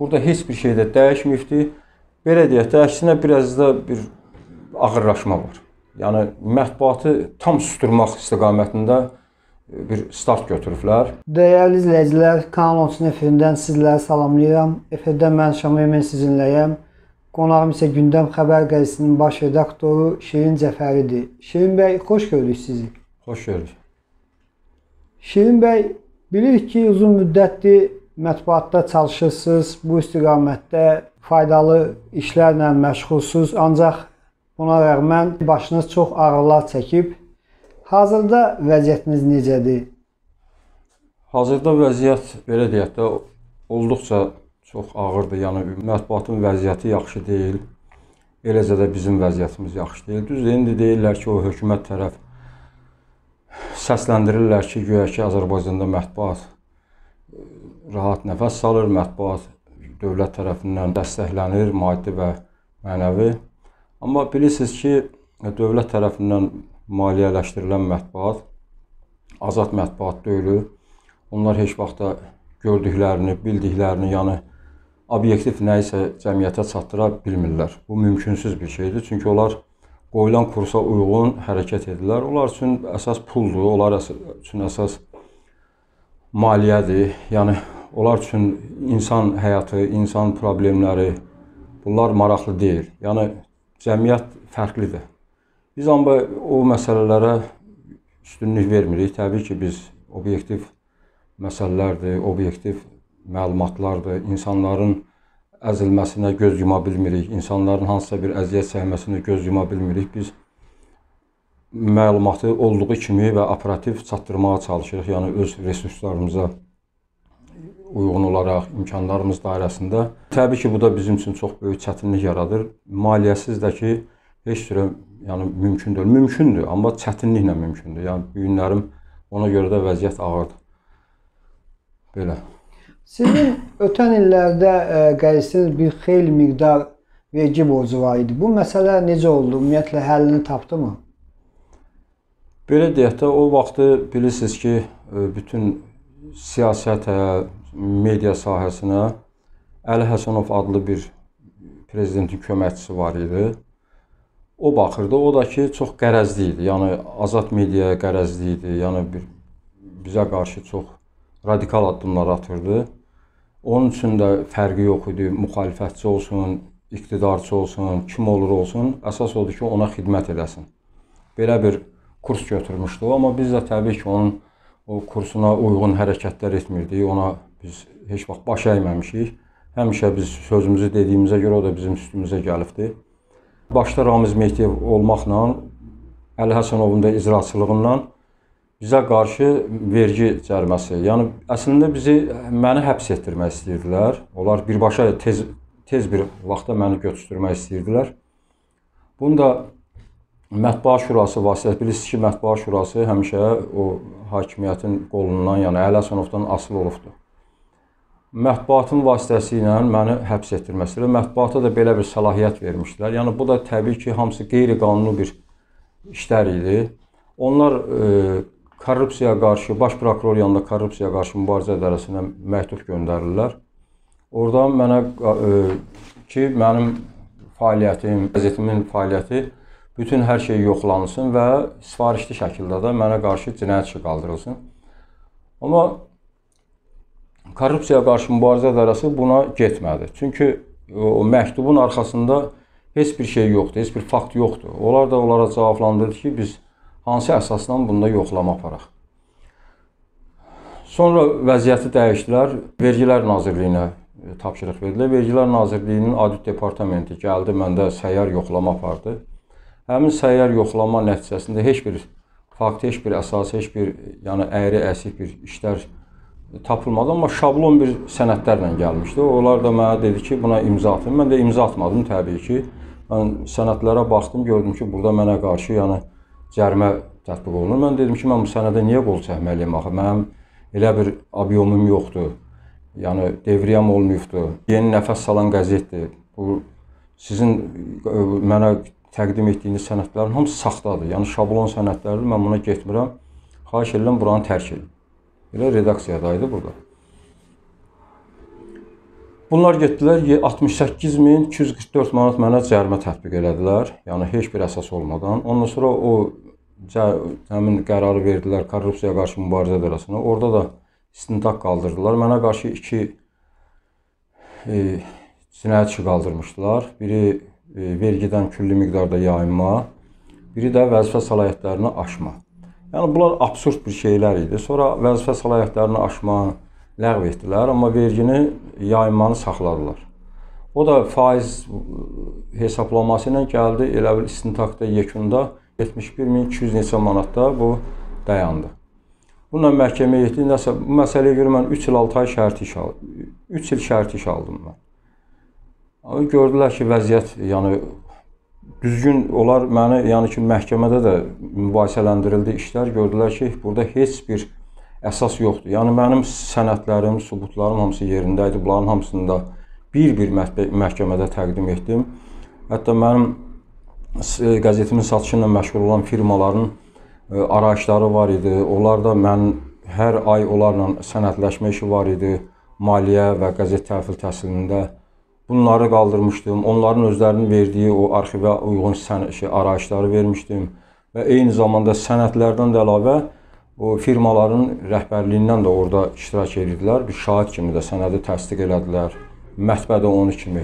Burada heç bir şey də dəyişməyibdi. Belə deyək də, əksinə biraz da bir ağırlaşma var. Yəni mətbuatı tam susturmaq istiqamətində e, bir start götürüblər. Dəyərli izləyicilər, Kanal 3-ün efirindən sizləri salamlayıram. Efirdə mən Şamil Emin sizinləyəm. Qonağım isə Gündəm Xəbər qəzetinin baş redaktoru Şirin Cəfəridir. Şirin bəy, xoş gördük sizi. Xoş gördük. Şirin bəy, bilirik ki, uzun müddətdir mətbuatda çalışırsınız, bu istiqamətdə faydalı işlərlə məşğulsunuz, ancaq buna rəğmən başınız çox ağrılar çəkib. Hazırda vəziyyətiniz necədir? Hazırda vəziyyət belə deyək də olduqca çox ağırdır. Yəni mətbuatın vəziyyəti yaxşı deyil. Eləcə də bizim vəziyyətimiz yaxşı deyil. Düzdür, indi deyirlər ki, o hökumət tərəf səsləndirirlər ki, guya ki, Azərbaycanda mətbuat rahat nəfəs salır, mətbuat dövlət tərəfindən dəstəklənir, maddi və mənəvi. Amma bilirsiniz ki, dövlət tərəfindən maliyyələşdirilən mətbuat azad mətbuat deyil. Onlar heç vaxt da gördüklərini, bildiklərini, yəni obyektiv nə isə cəmiyyətə çatdıra bilmirlər. Bu mümkünsüz bir şeydir, çünki onlar qoyulan kursa uyğun hərəkət edirlər. Onlar üçün əsas puldur, onlar üçün əsas maliyyədir. Yəni onlar üçün insan həyatı, insan problemləri bunlar maraqlı deyil. Yəni cəmiyyət fərqlidir. Biz amma o məsələlərə üstünlük vermirik. Təbii ki, biz obyektiv məsələlərdir, obyektiv məlumatlardır. İnsanların əzilməsinə göz yuma bilmirik. İnsanların hansısa bir əziyyət çəkməsinə göz yuma bilmirik. Biz məlumatı olduğu kimi və operativ çatdırmağa çalışırıq. Yəni öz resurslarımıza uyğun olaraq imkanlarımız dairəsində. Təbii ki, bu da bizim üçün çox böyük çətinlik yaradır. Maliyyəsiz də ki, heç cürə yəni mümkün deyil. Mümkündür, amma çətinliklə mümkündür. Yəni bu günlərim ona görə də vəziyyət ağırdır. Belə. Sizin ötən illərdə qəzətin e, bir xeyli miqdar vergi borcu var idi. Bu məsələ necə oldu? Ümumiyyətlə həllini tapdımı? Belə deyək də o vaxtı bilirsiniz ki, e, bütün siyasətə, media sahəsinə Əli Həsənov adlı bir prezidentin köməkçisi var idi. O baxırdı, o da ki, çox qərəzli idi. Yəni azad mediaya qərəzli idi. Yəni bir bizə qarşı çox radikal addımlar atırdı. Onun üçün də fərqi yox idi, müxalifətçi olsun, iqtidarçı olsun, kim olur olsun, əsas odur ki, ona xidmət eləsin. Belə bir kurs götürmüşdü, amma biz də təbii ki, onun o kursuna uyğun hərəkətlər etmirdik. Ona Biz heç vaxt baş əyməmişik. Həmişə biz sözümüzü dediyimizə görə o da bizim üstümüzə gəlibdi. Başda Ramiz Mehdiyev olmaqla Əli Həsənovun da icraçılığından bizə qarşı vergi cəriməsi. Yəni əslində bizi məni həbs etdirmək istəyirdilər. Onlar birbaşa tez tez bir vaxtda məni götürmək istəyirdilər. Bunu da Mətbaa Şurası vasitəsilə bilirsiniz ki, Mətbaa Şurası həmişə o hakimiyyətin qolundan, yəni Əli Həsənovdan asılı olubdur mətbuatın vasitəsilə məni həbs etdirməsi və mətbuata da belə bir səlahiyyət vermişdilər. Yəni bu da təbii ki, hamısı qeyri-qanuni bir işlər idi. Onlar e, korrupsiyaya qarşı, baş prokuror yanında korrupsiyaya qarşı mübarizə idarəsinə məktub göndərirlər. Oradan mənə e, ki, mənim fəaliyyətim, qəzetimin fəaliyyəti bütün hər şey yoxlansın və sifarişli şəkildə də mənə qarşı cinayət işi qaldırılsın. Amma korrupsiyaya qarşı mübarizə idarəsi buna getmədi. Çünki e, o məktubun arxasında heç bir şey yoxdur, heç bir fakt yoxdur. Onlar da onlara cavablandırdı ki, biz hansı əsasdan bunda yoxlama aparaq. Sonra vəziyyəti dəyişdilər. Vergilər Nazirliyinə e, tapşırıq verdilər. Vergilər Nazirliyinin Audit Departamenti gəldi, məndə səyyar yoxlama apardı. Həmin səyyar yoxlama nəticəsində heç bir fakt, heç bir əsas, heç bir yəni əyri-əsik bir işlər yoxdur tapılmadı, amma şablon bir sənədlərlə gəlmişdi. Onlar da mənə dedi ki, buna imza atın. Mən də imza atmadım təbii ki. Mən sənədlərə baxdım, gördüm ki, burada mənə qarşı yəni cərimə tətbiq olunur. Mən dedim ki, mən bu sənədə niyə qol çəkməliyəm axı? Mənim elə bir abyomum yoxdur. Yəni devriyam olmayıbdı. Yeni nəfəs salan qəzetdir. Bu sizin e, mənə təqdim etdiyiniz sənədlərin hamısı saxtadır. Yəni şablon sənədlərdir. Mən buna getmirəm. Xahiş edirəm buranı tərk edin. Elə redaksiyadaydı burada. Bunlar getdilər 68244 manat mənə cərimə tətbiq elədilər. Yəni heç bir əsas olmadan. Ondan sonra o həmin qərarı verdilər korrupsiyaya qarşı mübarizə idarəsinə. Orada da istintaq qaldırdılar. Mənə qarşı 2 e, cinayət işi qaldırmışdılar. Biri e, vergidən külli miqdarda yayınma, biri də vəzifə səlahiyyətlərini aşma. Yəni bunlar absurd bir şeylər idi. Sonra vəzifə səlahiyyətlərini aşmanı ləğv etdilər, amma vergini yaymanı saxladılar. O da faiz hesablaması ilə gəldi. Elə bil istintaqda yekunda 71200 neçə manatda bu dayandı. Bununla məhkəməyə getdi. Nəsə bu məsələyə görə mən 3 il 6 ay şərti iş aldım. 3 il şərti iş aldım mən. Amma gördülər ki, vəziyyət yəni düzgün onlar məni yəni ki məhkəmədə də mübahisələndirildi işlər gördülər ki, burada heç bir əsas yoxdur. Yəni mənim sənədlərim, sübutlarım hamısı yerində idi. Bunların hamısını da bir-bir məhkəmədə təqdim etdim. Hətta mənim e, qəzetimin satışı ilə məşğul olan firmaların e, arayışları var idi. Onlar da mən hər ay onlarla sənədləşmə işi var idi. Maliyyə və qəzet təhvil təhsilində Bunları qaldırmışdım. Onların özlərinin verdiyi o arxivə uyğun şey, arayışları vermişdim və eyni zamanda sənədlərdən də əlavə o firmaların rəhbərliyindən də orada iştirak edirdilər. Bir şahid kimi də sənədi təsdiq elədilər. Mətbədə onu kimi,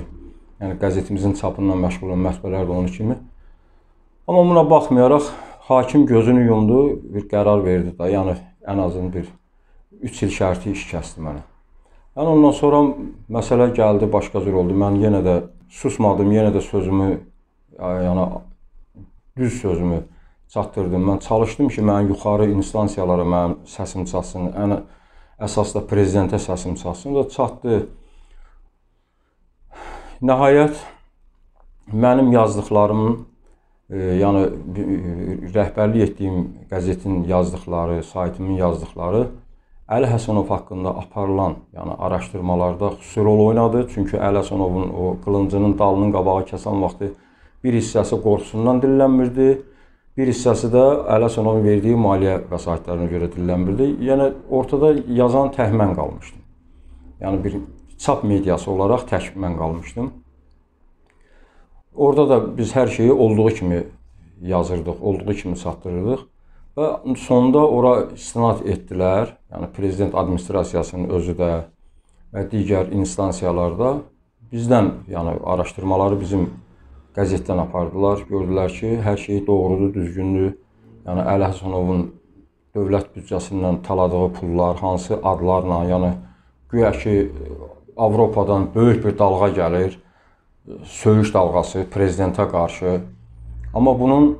yəni qəzetimizin çapından məşğul olan mətbələr də onu kimi. Amma buna baxmayaraq hakim gözünü yumdu, bir qərar verdi də. Yəni ən azından bir 3 il şərti iş kəsdi mənə. Yəni ondan sonra məsələ gəldi, başqa cür oldu. Mən yenə də susmadım, yenə də sözümü yəni düz sözümü çatdırdım. Mən çalışdım ki, mənim yuxarı instansiyalara mənim səsim çatsın. Ən əsas da prezidentə səsim çatsın. Da çatdı. Nəhayət mənim yazdıqlarımın e, yəni e, rəhbərlik etdiyim qəzetin yazdıqları, saytımın yazdıqları Əli Həsənov haqqında aparılan, yəni araşdırmalarda xüsusi rol oynadı. Çünki Əli Həsənovun o qılıncının dalının qabağa kəsən vaxtı bir hissəsi qorxusundan dillənmirdi, bir hissəsi də Əli Həsənovun verdiyi maliyyə vəsaitlərinə görə dillənmirdi. Yəni ortada yazan tək mən qalmışdım. Yəni bir çap mediası olaraq tək mən qalmışdım. Orada da biz hər şeyi olduğu kimi yazırdıq, olduğu kimi çatdırırdıq. Və sonda ora istinad etdilər. Yəni prezident administrasiyasının özü də və digər instansiyalarda bizdən, yəni araşdırmaları bizim qəzetdən apardılar. Gördülər ki, hər şey doğrudur, düzgündür. Yəni Əli Həsənovun dövlət büdcəsindən taladığı pullar hansı adlarla, yəni güya ki Avropadan böyük bir dalğa gəlir. Söyüş dalğası prezidentə qarşı. Amma bunun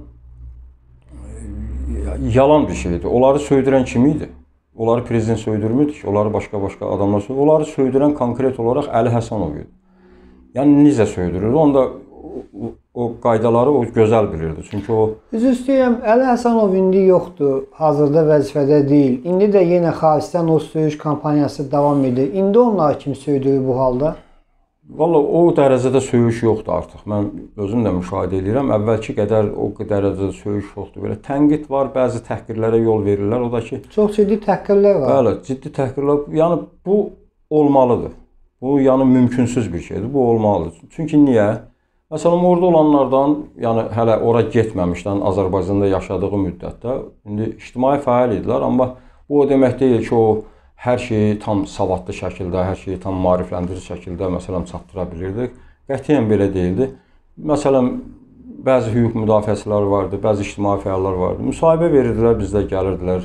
yalan bir şeydir. Onları söydürən kim idi? Onları prezident söydürmürdü ki, onları başqa-başqa adamlar söydürür. Onları söydürən konkret olaraq Əli Həsənov idi. Yəni necə söydürür? Onda o, o qaydaları o gözəl bilirdi. Çünki o Üzr istəyirəm, Əli Həsənov indi yoxdur, hazırda vəzifədə deyil. İndi də yenə xaricdən o söyüş kampaniyası davam edir. İndi onlar kim söydürür bu halda? Valla o dərəcədə söyüş yoxdur artıq. Mən özüm də müşahidə edirəm. Əvvəlki qədər o dərəcədə söyüş yoxdur. Belə tənqid var, bəzi təhqirlərə yol verirlər. O da ki, çox ciddi təhqirlər var. Bəli, ciddi təhqirlər. Yəni bu olmalıdır. Bu yəni mümkünsüz bir şeydir. Bu olmalıdır. Çünki niyə? Məsələn, orada olanlardan, yəni hələ ora getməmişdən Azərbaycanda yaşadığı müddətdə indi ictimai fəal idilər, amma bu o demək deyil ki, o hər şeyi tam savadlı şəkildə, hər şeyi tam maarifləndirici şəkildə məsələn çatdıra bilirdik. Qətiyyən belə deyildi. Məsələn bəzi hüquq müdafiəçiləri vardı, bəzi ictimai fəallar vardı. Müsahibə verirdilər, bizdə gəlirdilər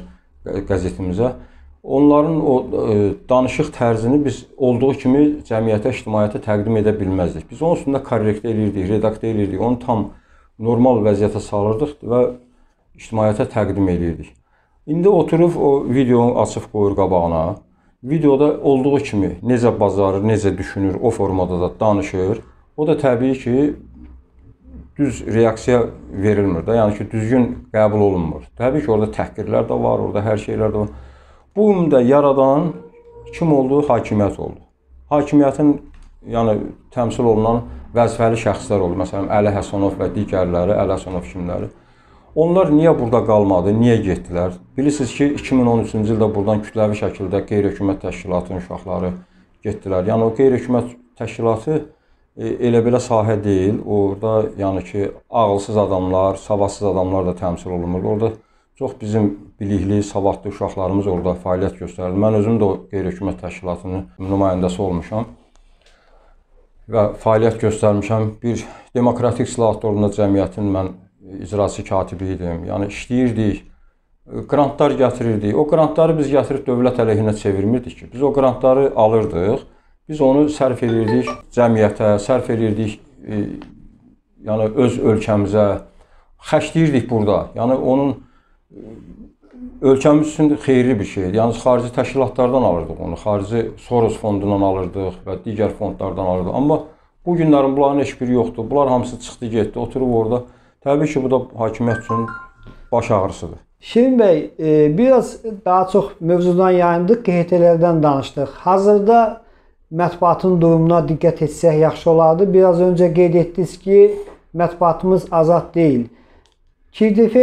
qəzetimizə. Onların o ə, e, danışıq tərzini biz olduğu kimi cəmiyyətə, ictimaiyyətə təqdim edə bilməzdik. Biz onun üstündə korrekt eləyirdik, redaktə eləyirdik, onu tam normal vəziyyətə salırdıq və ictimaiyyətə təqdim eləyirdik. İndi oturub o videonu açıb qoyur qabağına. Videoda olduğu kimi necə bazarır, necə düşünür, o formada da danışır. O da təbii ki düz reaksiya verilmir də, yəni ki düzgün qəbul olunmur. Təbii ki orada təhqirlər də var, orada hər şeylər də var. Bu ümumidə yaradan kim oldu? Hakimiyyət oldu. Hakimiyyətin yəni təmsil olunan vəzifəli şəxslər oldu. Məsələn, Əli Həsənov və digərləri, Əli Həsənov kimləri? Onlar niyə burada qalmadı, niyə getdilər? Bilirsiniz ki, 2013-cü ildə buradan kütləvi şəkildə qeyri-hökumət təşkilatının uşaqları getdilər. Yəni o qeyri-hökumət təşkilatı e, elə belə sahə deyil. Orda yəni ki, ağılsız adamlar, savadsız adamlar da təmsil olunmur. Orda çox bizim bilikli, savadlı uşaqlarımız orada fəaliyyət göstərir. Mən özüm də o qeyri-hökumət təşkilatının nümayəndəsi olmuşam və fəaliyyət göstərmişəm. Bir demokratik silahlı cəmiyyətin mən icraçı katibi idim. Yəni işləyirdik, qrantlar gətirirdik. O qrantları biz gətirib dövlət əleyhinə çevirmirdik ki. Biz o qrantları alırdıq, biz onu sərf edirdik cəmiyyətə, sərf edirdik e, yəni öz ölkəmizə, xərcləyirdik burada. Yəni onun e, ölkəmiz üçün xeyirli bir şeydir. Yalnız yəni xarici təşkilatlardan alırdıq onu. Xarici Soros fondundan alırdıq və digər fondlardan alırdıq. Amma bu günlərin bunların heç biri yoxdur. Bunlar hamısı çıxdı getdi. Oturub orada Təbii ki, bu da hakimiyyət üçün baş ağrısıdır. Şirin bəy, e, biraz daha çox mövzudan yayındıq, QHT-lərdən danışdıq. Hazırda mətbuatın durumuna diqqət etsək yaxşı olardı. Biraz öncə qeyd etdiniz ki, mətbuatımız azad deyil. KDF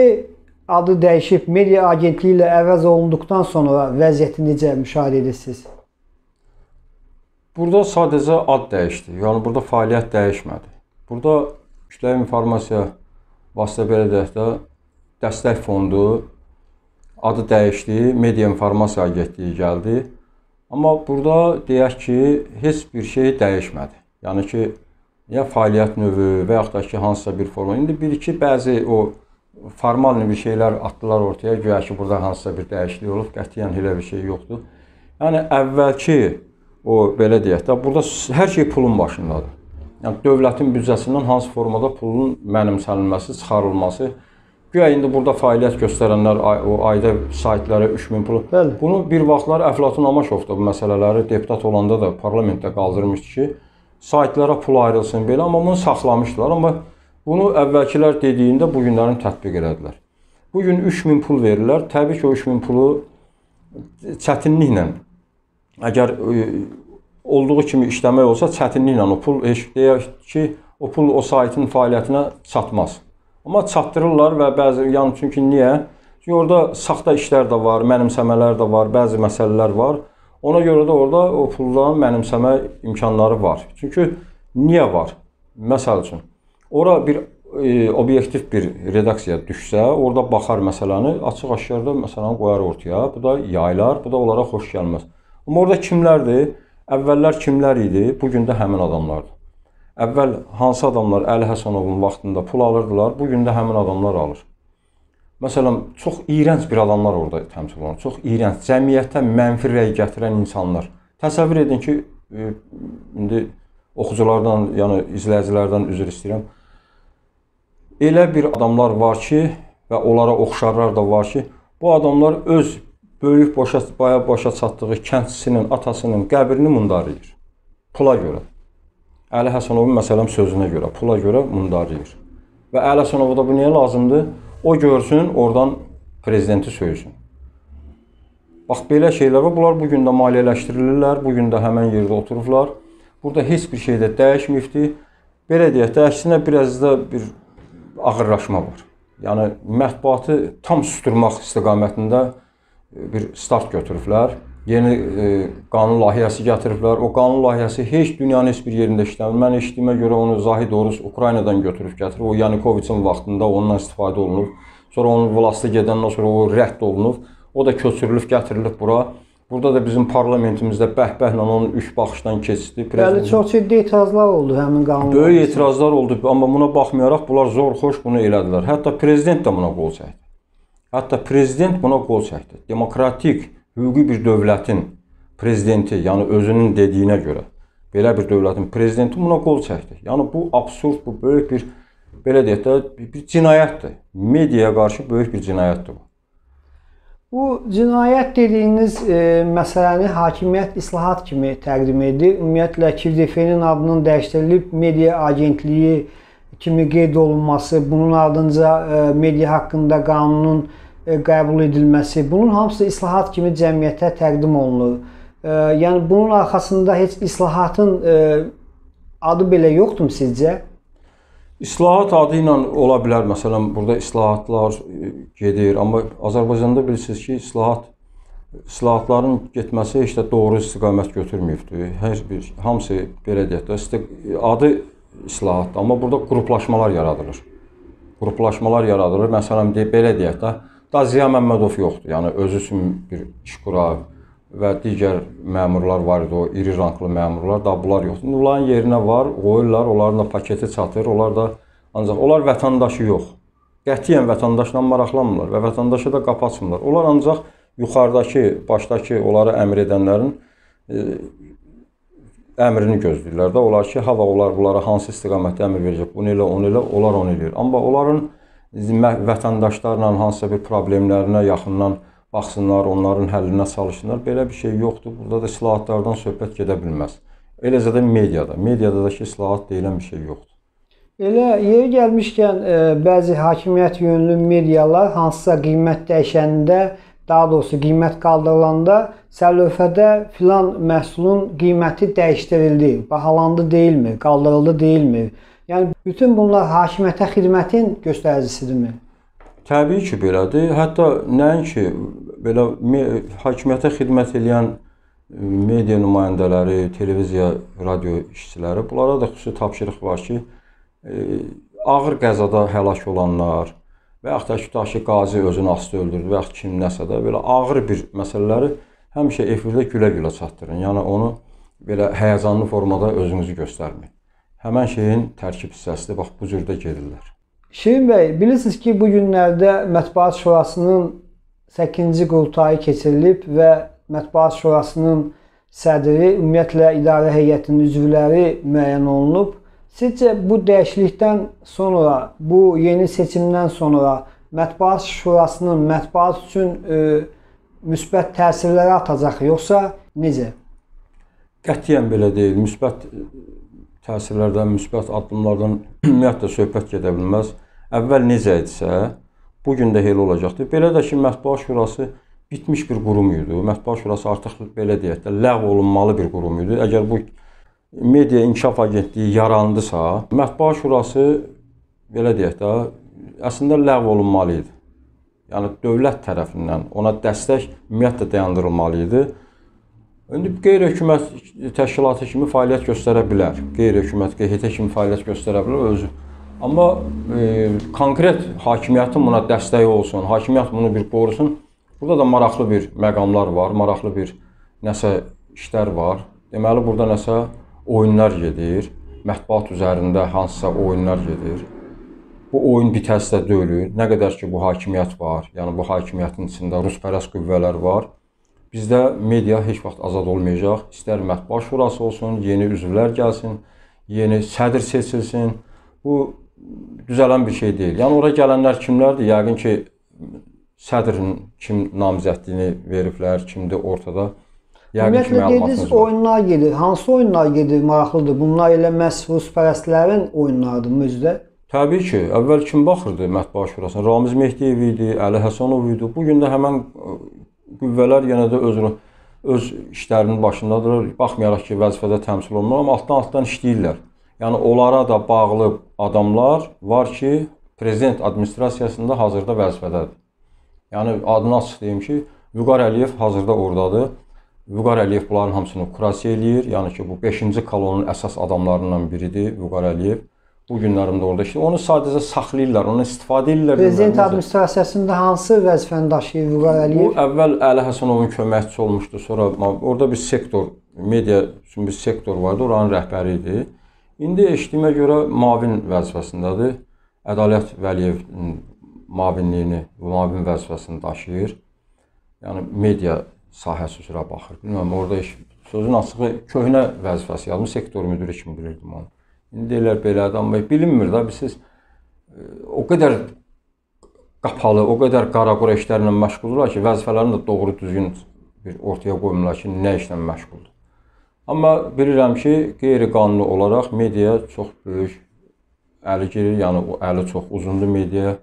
adı dəyişib media agentliyi ilə əvəz olunduqdan sonra vəziyyəti necə müşahidə edirsiniz? Burada sadəcə ad dəyişdi. Yəni burada fəaliyyət dəyişmədi. Burada kütləvi informasiya vasitə belə deyək də dəstək fondu adı dəyişdi, media informasiya agentliyi gəldi. Amma burada deyək ki, heç bir şey dəyişmədi. Yəni ki, ya fəaliyyət növü və yaxud da ki, hansısa bir forma. İndi bir iki bəzi o formal növ şeylər atdılar ortaya. Güya ki, burada hansısa bir dəyişiklik olub. Qətiyyən elə bir şey yoxdur. Yəni əvvəlki o belə deyək də, burada hər şey pulun başındadır yəni dövlətin büdcəsindən hansı formada pulun mənimsənilməsi, çıxarılması Güya indi burada fəaliyyət göstərənlər o ayda saytlara 3000 pul. Bəli. Bunu bir vaxtlar Əflatun Amaşov da bu məsələləri deputat olanda da parlamentdə qaldırmışdı ki, saytlara pul ayrılsın belə, amma bunu saxlamışdılar, amma bunu əvvəlkilər dediyində bu günlərin tətbiq elədilər. Bu gün 3000 pul verirlər. Təbii ki, o 3000 pulu çətinliklə əgər olduğu kimi işləmək olsa çətinliklə o pul heç deyək ki, o pul o saytın fəaliyyətinə çatmaz. Amma çatdırırlar və bəzi yəni çünki niyə? Çünki orada saxta işlər də var, mənimsəmələr də var, bəzi məsələlər var. Ona görə də orada o puldan mənimsəmə imkanları var. Çünki niyə var? Məsəl üçün ora bir e, obyektiv bir redaksiya düşsə, orada baxar məsələni, açıq-aşkarda məsələni qoyar ortaya. Bu da yayılar, bu da onlara xoş gəlməz. Amma orada kimlərdir? Əvvəllər kimlər idi? Bu gün də həmin adamlardır. Əvvəl hansı adamlar Əli Həsənovun vaxtında pul alırdılar, bu gün də həmin adamlar alır. Məsələn, çox iyrənc bir adamlar orada təmsil olunur. Çox iyrənc, cəmiyyətə mənfi rəy gətirən insanlar. Təsəvvür edin ki, e, indi oxuculardan, yəni izləyicilərdən üzr istəyirəm. Elə bir adamlar var ki, və onlara oxşarlar da var ki, bu adamlar öz böyük boşa baya boşa çatdığı kəndçisinin, atasının qəbrini mundarıyır. Pula görə. Əli Həsənovun məsələn sözünə görə, pula görə mundarıyır. Və Əli Həsənova da bu niyə lazımdır? O görsün, oradan prezidenti söysün. Bax belə şeylərə bunlar bu gün də maliyyələşdirilirlər, bu gün də həmin yerdə oturublar. Burada heç bir şey də dəyişməyibdi. Belə deyək də, əksinə biraz da bir ağırlaşma var. Yəni mətbuatı tam susturmaq istiqamətində E, bir start götürüblər. Yeni e, qanun layihəsi gətiriblər. O qanun layihəsi heç dünyanın heç bir yerində işləmir. Mən eşitdiyimə görə onu Zahid Oruz Ukraynadan götürüb gətirib. O Yanukoviçin vaxtında ondan istifadə olunub. Sonra onun vlasti gedəndən sonra o rədd olunub. O da köçürülüb, gətirilib bura. Burada da bizim parlamentimizdə bəhbəhlə onun üç baxışdan keçdi. Bəli, çox ciddi etirazlar oldu həmin qanuna. Böyük etirazlar oldu, amma buna baxmayaraq bunlar zorxoş bunu elədilər. Hətta prezident də buna qol çəkdi. Hətta prezident buna qol çəkdi. Demokratik, hüquqi bir dövlətin prezidenti, yəni özünün dediyinə görə belə bir dövlətin prezidenti buna qol çəkdi. Yəni bu absurd, bu böyük bir belə deyək də bir cinayətdir. Mediaya qarşı böyük bir cinayətdir bu. Bu cinayət dediyiniz e, məsələni hakimiyyət islahat kimi təqdim edir. Ümumiyyətlə Kirdefenin adının dəyişdirilib media agentliyi e, kimi qeyd olunması, bunun ardınca e, media haqqında qanunun e, qəbul edilməsi, bunun hamısı islahat kimi cəmiyyətə təqdim olunur. E, yəni bunun arxasında heç islahatın e, adı belə yoxdur sizcə? İslahat adı ilə ola bilər. Məsələn, burada islahatlar e, gedir, amma Azərbaycanda bilirsiniz ki, islahat islahatların getməsi heç də doğru istiqamət götürməyibdi. Hər bir hamısı belə deyək də adı islahatdır. Amma burada qruplaşmalar yaradılır. Qruplaşmalar yaradılır. Məsələn, deyə, belə deyək də, da Ziya Məmmədov yoxdur. Yəni özü üçün bir işqura və digər məmurlar var idi, o iri ranklı məmurlar, da bunlar yoxdur. Bunların yerinə var, qoyurlar, onların da paketi çatır, onlar da ancaq onlar vətəndaşı yox. Qətiyyən vətəndaşla maraqlanmırlar və vətəndaşa da qapı açmırlar. Onlar ancaq yuxarıdakı, başdakı onları əmr edənlərin e, əmrini gözləyirlər də. Olar ki, hava onlar bunlara hansı istiqamətdə əmr verəcək, bunu elə, onu elə, onlar onu eləyir. Amma onların vətəndaşlarla hansısa bir problemlərinə yaxından baxsınlar, onların həllinə çalışsınlar. Belə bir şey yoxdur. Burada da islahatlardan söhbət gedə bilməz. Eləcə də mediada. Mediada da ki, islahat deyilən bir şey yoxdur. Elə yeri gəlmişkən, e, bəzi hakimiyyət yönlü medialar hansısa qiymət dəyişənində daha doğrusu qiymət qaldırılanda sərlövhədə filan məhsulun qiyməti dəyişdirildi, bahalandı deyilmi, qaldırıldı deyilmi? Yəni bütün bunlar hakimiyyətə xidmətin göstəricisidirmi? Təbii ki, belədir. Hətta nəinki belə hakimiyyətə xidmət edən e, media nümayəndələri, televiziya, radio işçiləri, bunlara da xüsusi tapşırıq var ki, e, ağır qəzada həlak olanlar, və yaxud da ki, tutaq ki, qazi özünü asdı öldürdü və yaxud kim nəsə də belə ağır bir məsələləri həmişə efirdə gülə-gülə çatdırın. Yəni onu belə həyəcanlı formada özünüzü göstərməyin. Həmin şeyin tərkib hissəsidir. Bax bu cür də gedirlər. Şirin bəy, bilirsiniz ki, bu günlərdə Mətbuat Şurasının 8-ci qurultayı keçirilib və Mətbuat Şurasının sədri, ümumiyyətlə idarə heyətinin üzvləri müəyyən olunub. Sizcə bu dəyişiklikdən sonra, bu yeni seçimdən sonra Mətbuat Şurasının mətbuat üçün e, müsbət təsirləri atacaq yoxsa necə? Qətiyyən belə deyil. Müsbət e, təsirlərdən, müsbət addımlardan ümumiyyətlə söhbət gedə bilməz. Əvvəl necə idisə, bu gün də elə olacaqdır. Belə də ki, Mətbuat Şurası bitmiş bir qurum idi. Mətbuat Şurası artıq belə deyək də ləğv olunmalı bir qurum idi. Əgər bu Media İnkişaf Agentliyi yarandısa, Mətbuat Şurası belə deyək də, əslində ləğv olunmalı idi. Yəni dövlət tərəfindən ona dəstək ümumiyyətlə dayandırılmalı idi. İndi qeyri-hökumət təşkilatı kimi fəaliyyət göstərə bilər. Qeyri-hökumət QHT kimi fəaliyyət göstərə bilər özü. Amma e, konkret hakimiyyətin buna dəstəyi olsun, hakimiyyət bunu bir qorusun. Burada da maraqlı bir məqamlar var, maraqlı bir nəsə işlər var. Deməli burada nəsə oyunlar gedir, mətbuat üzərində hansısa oyunlar gedir. Bu oyun bitəsə də deyil. Nə qədər ki bu hakimiyyət var, yəni bu hakimiyyətin içində ruspərəst qüvvələr var. Bizdə media heç vaxt azad olmayacaq. İstər mətbuat şurası olsun, yeni üzvlər gəlsin, yeni sədr seçilsin. Bu düzələn bir şey deyil. Yəni ora gələnlər kimlərdir? Yəqin ki sədrin kim namizədliyini veriblər, kimdir ortada. Ümumiyyətlə dediniz oyunlar gedir. Hansı oyunlar gedir maraqlıdır? Bunlar elə məhz ruspərəstlərin oyunlarıdır müzdə. Təbii ki, əvvəl kim baxırdı Mətbuaa Şurasına? Ramiz Mehdiyev idi, Əli Həsənov idi. Bu gün də həmin qüvvələr yenə də öz öz işlərinin başındadır. Baxmayaraq ki, vəzifədə təmsil olunurlar, amma altdan-altdan işləyirlər. Yəni onlara da bağlı adamlar var ki, prezident administrasiyasında hazırda vəzifədədir. Yəni adını açıq deyim ki, Vüqar Əliyev hazırda ordadır. Vüqar Əliyev bunların hamısını kurasiya eləyir. Yəni ki, bu 5-ci kolonun əsas adamlarından biridir Vüqar Əliyev. Bu günlərində orada işləyir. Onu sadəcə saxlayırlar, ondan istifadə edirlər. Prezident administrasiyasında hansı vəzifəni daşıyır Vüqar Əliyev? Bu əvvəl Əli Həsənovun köməkçisi olmuşdu. Sonra orada bir sektor, media üçün bir sektor vardı. Oranın rəhbəri idi. İndi eşitdiyimə görə Mavin vəzifəsindədir. Ədalət Vəliyev mavinliyini, Mavin vəzifəsini daşıyır. Yəni media sahəsi üzrə baxır. Bilmirəm, orada iş, sözün açığı köhnə vəzifəsi yazdım, sektor müdiri kimi bilirdim onu. İndi deyirlər belədir, amma bilinmir də siz e, o qədər qapalı, o qədər qara-qura işlərlə məşğuldurlar ki, vəzifələrini də doğru düzgün bir ortaya qoymurlar ki, nə işlə məşğuldur. Amma bilirəm ki, qeyri-qanuni olaraq media çox böyük əli girir, yəni o əli çox uzundur media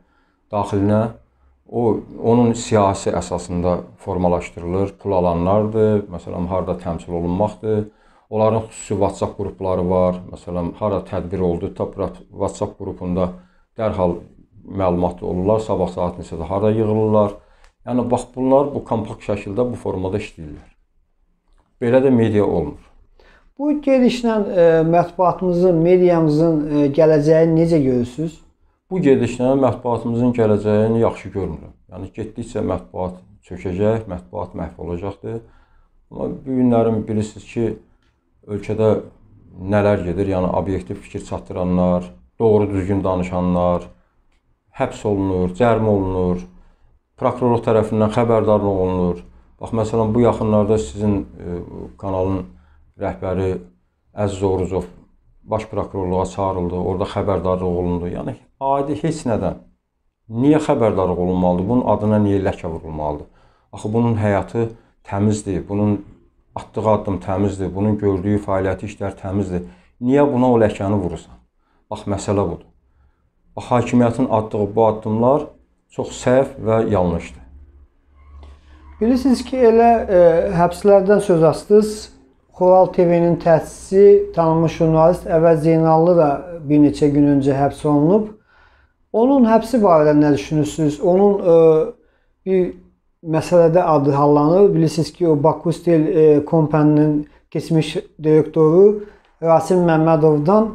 daxilinə O onun siyasi əsasında formalaşdırılır. Pul alanlardır, məsələn, harda təmsil olunmaqdır. Onların xüsusi WhatsApp qrupları var. Məsələn, hara tədbir oldu, tapra WhatsApp qrupunda dərhal məlumatlı olurlar. Sabah saat neçədə hara yığılırlar. Yəni bax bunlar bu kompakt şəkildə, bu formada işləyirlər. Belə də media olmur. Bu gedişlə e, mətbuatımızın, mediamızın e, gələcəyini necə görürsüz? Bu gedişlə mətbuatımızın gələcəyini yaxşı görmürəm. Yəni getdikcə mətbuat çökəcək, mətbuat məhv olacaqdır. Amma bu günlərin bilirsiniz ki, ölkədə nələr gedir? Yəni obyektiv fikir çatdıranlar, doğru düzgün danışanlar həbs olunur, cərimə olunur, prokurorluq tərəfindən xəbərdar olunur. Bax məsələn bu yaxınlarda sizin e, kanalın rəhbəri Əziz Oğruzov baş prokurorluğa çağırıldı, orada xəbərdarlıq olundu. Yəni adi heç nədən niyə xəbərdar olunmalıdır? Bunun adına niyə ləkə vurulmalıdır? Axı bunun həyatı təmizdir. Bunun atdığı addım təmizdir. Bunun gördüyü fəaliyyəti işlər təmizdir. Niyə buna o ləkəni vurursan? Bax məsələ budur. Bax hakimiyyətin atdığı bu addımlar çox səhv və yanlışdır. Bilirsiniz ki, elə e, həbslərdən söz açdınız. Xoral TV-nin təsisçisi, tanınmış jurnalist Əvəz Zeynallı da bir neçə gün öncə həbs olunub. Onun həbsi barədə nə düşünürsünüz? Onun ə, e, bir məsələdə adı hallanır. Bilirsiniz ki, o Baku Stil e, Company-nin keçmiş direktoru Rasim Məmmədovdan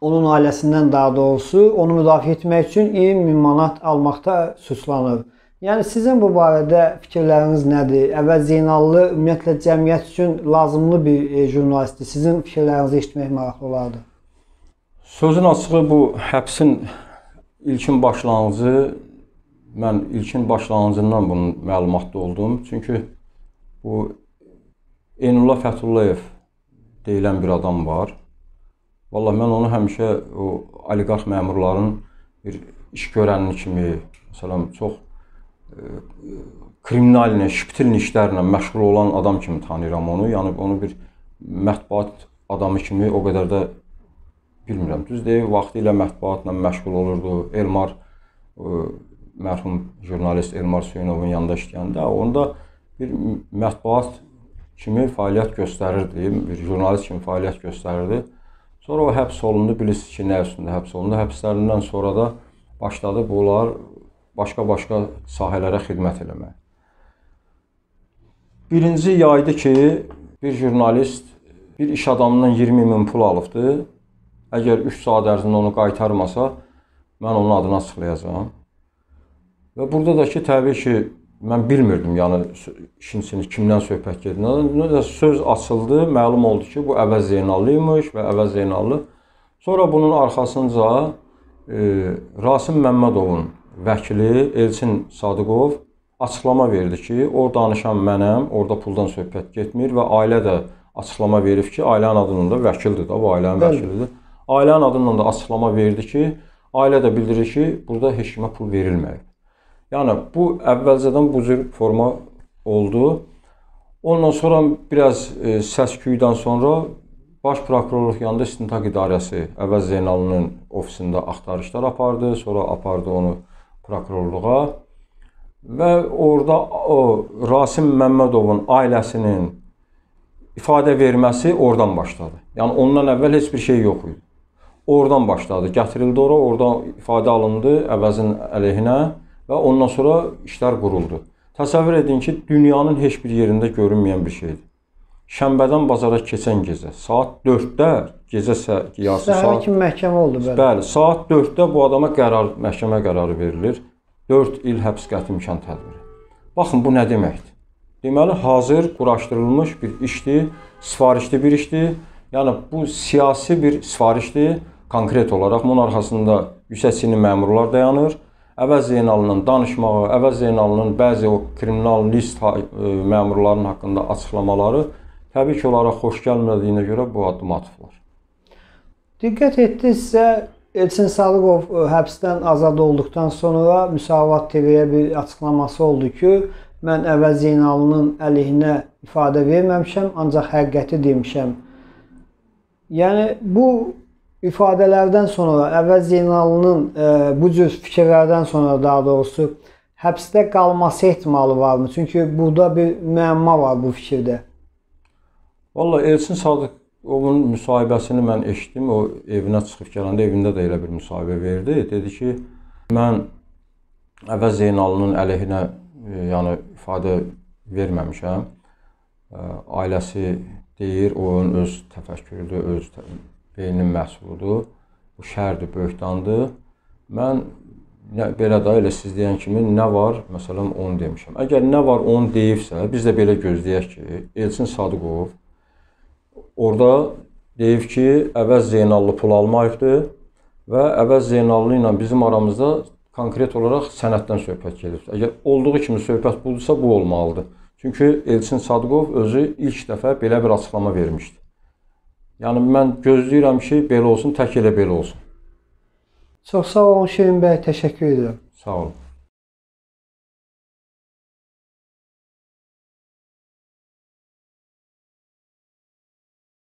onun ailəsindən daha doğrusu onu müdafiə etmək üçün 20 min manat almaqda suçlanır. Yəni sizin bu barədə fikirləriniz nədir? Əvvəl Zeynallı ümumiyyətlə cəmiyyət üçün lazımlı bir e, jurnalistdir. Sizin fikirlərinizi eşitmək maraqlı olardı. Sözün açığı bu həbsin İlkin başlanğıcı mən ilkin başlanğıcından bunun məlumatlı oldum. Çünki bu Eynullah Fəthullayev deyilən bir adam var. Vallah mən onu həmişə o oliqarx məmurların bir iş görənli kimi, məsələn, çox e, kriminalinə, şiptilin işlərlə məşğul olan adam kimi tanıyıram onu. Yəni onu bir mətbuat adamı kimi o qədər də bilmirəm, düz deyil, vaxtı ilə mətbuatla məşğul olurdu. Elmar ə, e, mərhum jurnalist Elmar Hüseynovun yanında işləyəndə onda bir mətbuat kimi fəaliyyət göstərirdi, bir jurnalist kimi fəaliyyət göstərirdi. Sonra o həbs olundu, bilirsiniz ki, nə üstündə həbs olundu. Həbslərindən sonra da başladı bunlar başqa-başqa sahələrə xidmət eləməyə. Birinci yaydı ki, bir jurnalist bir iş adamından 20 min pul alıbdı. Əgər 3 saat ərzində onu qaytarmasa, mən onun adını açıqlayacağam. Və burada da ki, təbii ki, mən bilmirdim, yəni işin içində kimdən söhbət gedir. Nə söz açıldı, məlum oldu ki, bu Əvəz Zeynallı imiş və Əvəz Zeynallı. Sonra bunun arxasınca e, Rasim Məmmədovun vəkili Elçin Sadıqov açıqlama verdi ki, o danışan mənəm, orada puldan söhbət getmir və ailə də açıqlama verib ki, ailənin adının da vəkildir də, bu ailənin vəkilidir. Ailənin adından da açıqlama verdi ki, ailə də bildirir ki, burada heç kimə pul verilməyib. Yəni bu əvvəlcədən bu cür forma oldu. Ondan sonra biraz e, səs-küydən sonra Baş prokurorluq yanında istintaq idarəsi Əvəz Zeynalının ofisində axtarışlar apardı, sonra apardı onu prokurorluğa və orada o Rasim Məmmədovun ailəsinin ifadə verməsi oradan başladı. Yəni ondan əvvəl heç bir şey yox idi. Oradan başladı, gətirildi ora, oradan ifadə alındı əvəzin əleyhinə və ondan sonra işlər quruldu. Təsəvvür edin ki, dünyanın heç bir yerində görünməyən bir şeydir. Şənbədən bazara keçən gecə saat 4-də gecə qiyası saat kimi məhkəmə oldu bəli. Bəli, saat 4-də bu adama qərar məhkəmə qərarı verilir. 4 il həbs qəti imkan tədbiri. Baxın bu nə deməkdir? Deməli hazır quraşdırılmış bir işdir, sifarişli bir işdir. Yəni bu siyasi bir sifarişdir konkret olaraq bunun arxasında yüksək sinli məmurlar dayanır. Əvəz Zeynalının danışmağı, Əvəz Zeynalının bəzi o kriminal list e, məmurlarının haqqında açıqlamaları təbii ki, onlara xoş gəlmədiyinə görə bu addım atıblar. Diqqət etdinizsə, Elçin Salıqov e, həbsdən azad olduqdan sonra Müsavat TV-yə bir açıqlaması oldu ki, mən Əvəz Zeynalının əleyhinə ifadə verməmişəm, ancaq həqiqəti demişəm. Yəni bu ifadələrdən sonra, əvvəl Zeynalının e, bu cür fikirlərdən sonra daha doğrusu həbsdə qalması ehtimalı varmı? Çünki burada bir müəmma var bu fikirdə. Valla Elçin Sadıqovun müsahibəsini mən eşitdim. O evinə çıxıb gələndə evində də elə bir müsahibə verdi. Dedi ki, mən əvvəl Zeynalının əleyhinə e, yəni ifadə verməmişəm. E, ailəsi deyir, onun öz təfəkkürüdür, öz tə beynin məhsuludur. Bu şərdir, böhtandır. Mən nə, belə də elə siz deyən kimi nə var, məsələn 10 demişəm. Əgər nə var 10 deyibsə, biz də belə gözləyək ki, Elçin Sadıqov orada deyib ki, əvəz Zeynallı pul almayıbdı və əvəz Zeynallı ilə bizim aramızda konkret olaraq sənətdən söhbət gedir. Əgər olduğu kimi söhbət budursa, bu olmalıdır. Çünki Elçin Sadıqov özü ilk dəfə belə bir açıqlama vermişdi. Yəni mən gözləyirəm ki, belə olsun, tək elə belə olsun. Çox sağ olun Şirin bəy, təşəkkür edirəm. Sağ olun.